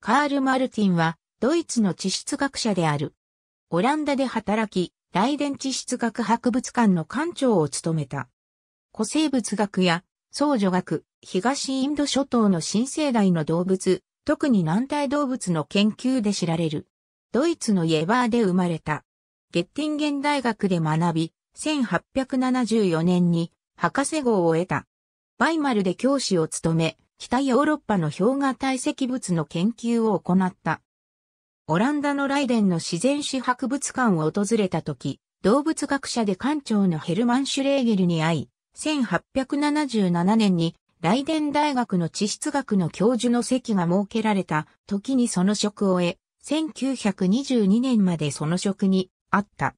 カール・マルティンは、ドイツの地質学者である。オランダで働き、ライデン地質学博物館の館長を務めた。古生物学や僧女学、東インド諸島の新生代の動物、特に軟体動物の研究で知られる。ドイツのイェバーで生まれた。ゲッティンゲン大学で学び、1874年に博士号を得た。バイマルで教師を務め、北ヨーロッパの氷河堆積物の研究を行った。オランダのライデンの自然史博物館を訪れた時、動物学者で館長のヘルマン・シュレーゲルに会い、1877年にライデン大学の地質学の教授の席が設けられた時にその職を得、1922年までその職にあった。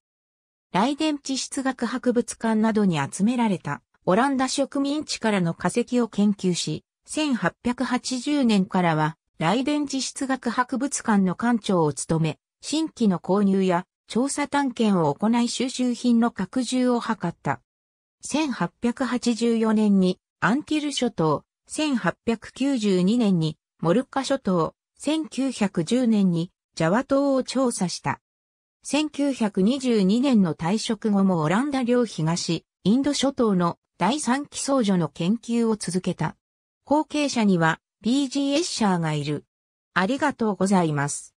ライデン地質学博物館などに集められたオランダ植民地からの化石を研究し、1880年からは、デ電地質学博物館の館長を務め、新規の購入や調査探検を行い収集品の拡充を図った。1884年にアンティル諸島、1892年にモルッカ諸島、1910年にジャワ島を調査した。1922年の退職後もオランダ領東、インド諸島の第三期相女の研究を続けた。後継者には BGS 社がいる。ありがとうございます。